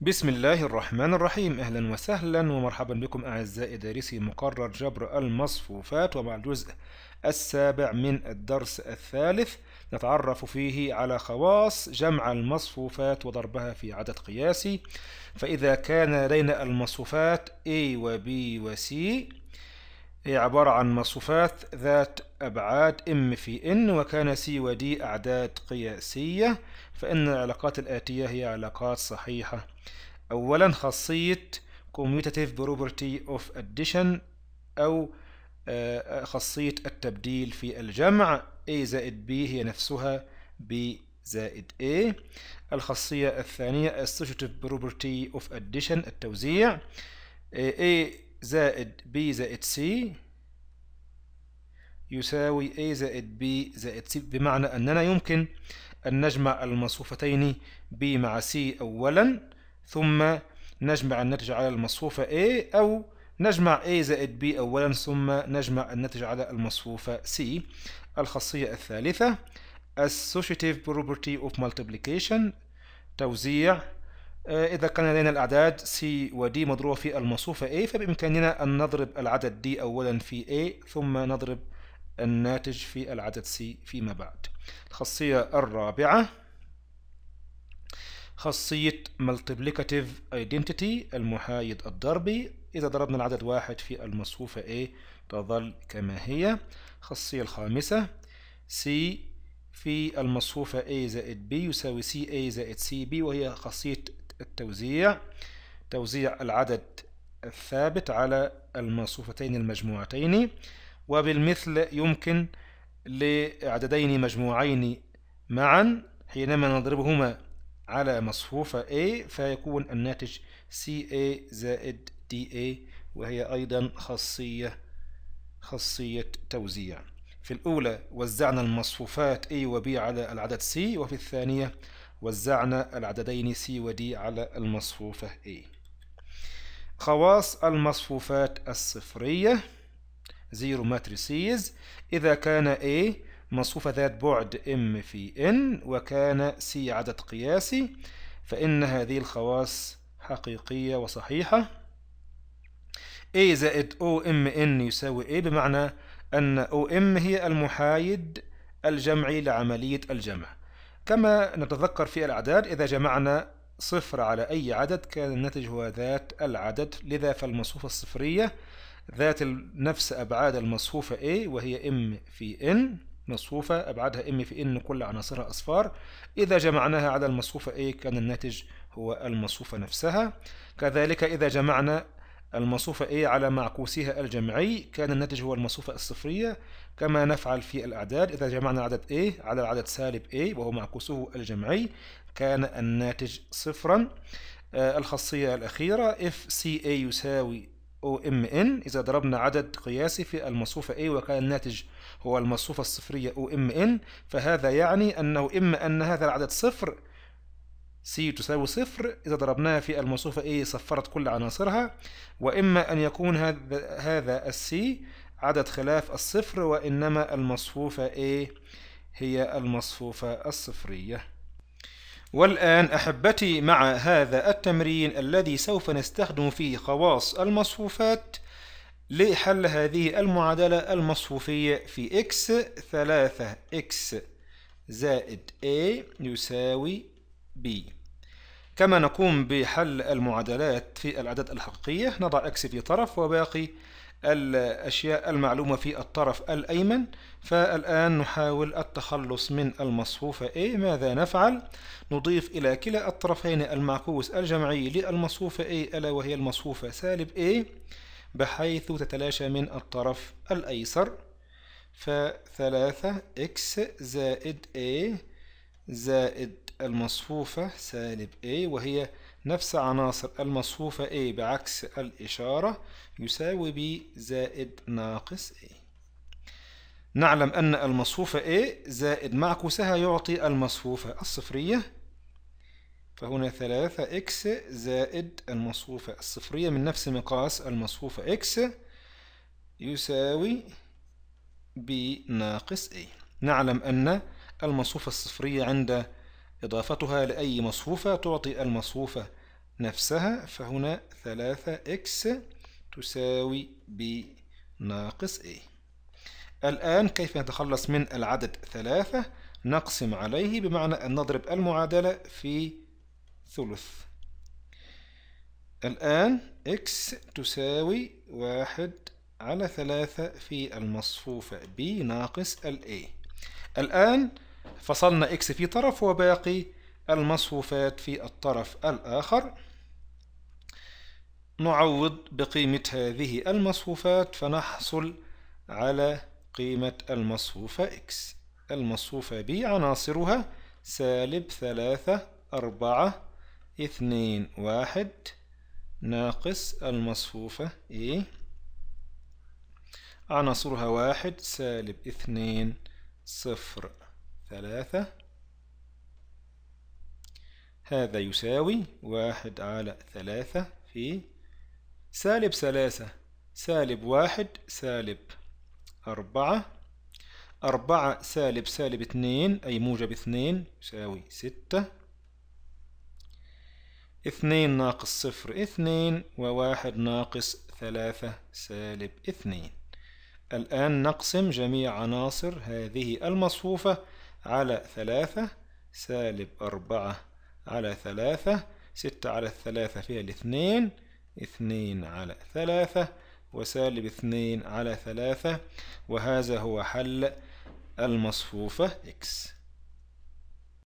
بسم الله الرحمن الرحيم أهلا وسهلا ومرحبا بكم أعزائي دارسي مقرر جبر المصفوفات ومع الجزء السابع من الدرس الثالث نتعرف فيه على خواص جمع المصفوفات وضربها في عدد قياسي فإذا كان لدينا المصفوفات A و B و C هي عبارة عن مصفوفات ذات أبعاد m في n وكان c و d أعداد قياسية فإن العلاقات الآتية هي علاقات صحيحة أولا خاصية commutative property of addition أو آه، خاصية التبديل في الجمع a زائد b هي نفسها b زائد a الخاصية الثانية associative property of addition التوزيع آه، a زائد B زائد C يساوي A زائد B زائد C بمعنى أننا يمكن أن نجمع المصفوفتين B مع C أولا ثم نجمع الناتج على المصفوفة A أو نجمع A زائد B أولا ثم نجمع الناتج على المصفوفة C الخاصية الثالثة associative property of multiplication توزيع آه، إذا كان لدينا الأعداد C و D مضروبة في المصفوفة A فبإمكاننا أن نضرب العدد D أولا في A ثم نضرب الناتج في العدد C فيما بعد الخاصية الرابعة خاصية Multiplicative Identity المحايد الضربي إذا ضربنا العدد واحد في المصفوفة A تظل كما هي الخاصية الخامسة C في المصفوفة A زائد B يساوي C A زائد B وهي خاصية التوزيع توزيع العدد الثابت على المصفوفتين المجموعتين وبالمثل يمكن لعددين مجموعين معا حينما نضربهما على مصفوفة A فيكون الناتج CA زائد DA وهي أيضا خاصية خاصية توزيع في الأولى وزعنا المصفوفات A و B على العدد C وفي الثانية وزعنا العددين C و D على المصفوفة A خواص المصفوفات الصفرية زيرو ماتريسيز إذا كان A مصفوفة ذات بعد M في N وكان C عدد قياسي فإن هذه الخواص حقيقية وصحيحة A زائد OMN يساوي A بمعنى أن OM هي المحايد الجمعي لعملية الجمع كما نتذكر في الأعداد إذا جمعنا صفر على أي عدد كان الناتج هو ذات العدد لذا فالمصفوفة الصفرية ذات نفس أبعاد المصفوفة A وهي M في N مصفوفة أبعادها M في N كل عناصرها أصفار إذا جمعناها على المصفوفة A كان الناتج هو المصفوفة نفسها كذلك إذا جمعنا المصفوفة A إيه على معكوسها الجمعي كان الناتج هو المصفوفة الصفرية كما نفعل في الأعداد إذا جمعنا عدد A على العدد سالب A وهو معكوسه الجمعي كان الناتج صفرا آه الخاصية الأخيرة A يساوي OMN إذا ضربنا عدد قياسي في المصفوفة A وكان الناتج هو المصفوفة الصفرية OMN فهذا يعني أنه إما أن هذا العدد صفر سي تساوي صفر إذا ضربناها في الموصوفة A صفرت كل عناصرها وإما أن يكون هذا هذا السي عدد خلاف الصفر وإنما المصفوفة A هي المصفوفة الصفرية والآن أحبتي مع هذا التمرين الذي سوف نستخدم فيه خواص المصفوفات لحل هذه المعادلة المصفوفية في x 3 x زائد a يساوي b كما نقوم بحل المعادلات في الأعداد الحقيقية نضع x في طرف وباقي الأشياء المعلومة في الطرف الأيمن فالآن نحاول التخلص من المصفوفة A ماذا نفعل؟ نضيف إلى كلا الطرفين المعكوس الجمعي للمصفوفة A ألا وهي المصفوفة سالب A بحيث تتلاشى من الطرف الأيسر فثلاثة x زائد A زائد المصفوفة سالب A وهي نفس عناصر المصفوفة A بعكس الإشارة يساوي B زائد ناقص A نعلم أن المصفوفة A زائد معكوسها يعطي المصفوفة الصفرية فهنا 3x زائد المصفوفة الصفرية من نفس مقاس المصفوفة x يساوي b ناقص a نعلم أن المصفوفة الصفرية عند إضافتها لأي مصفوفة تعطي المصفوفة نفسها فهنا ثلاثة إكس تساوي ب ناقص A الآن كيف نتخلص من العدد ثلاثة نقسم عليه بمعنى أن نضرب المعادلة في ثلث الآن x تساوي واحد على ثلاثة في المصفوفة b ناقص a الآن فصلنا إكس في طرف وباقي المصفوفات في الطرف الآخر نعوض بقيمة هذه المصفوفات فنحصل على قيمة المصفوفة إكس المصفوفة ب عناصرها سالب ثلاثة أربعة اثنين واحد ناقص المصفوفة A إيه. عناصرها واحد سالب اثنين صفر ثلاثة هذا يساوي واحد على ثلاثة في سالب ثلاثة سالب واحد سالب أربعة أربعة سالب سالب اثنين أي موجب اثنين يساوي ستة اثنين ناقص صفر اثنين وواحد ناقص ثلاثة سالب اثنين الآن نقسم جميع عناصر هذه المصفوفة على ثلاثة سالب أربعة على ثلاثة ستة على الثلاثة فيها الاثنين اثنين على ثلاثة وسالب اثنين على ثلاثة وهذا هو حل المصفوفة إكس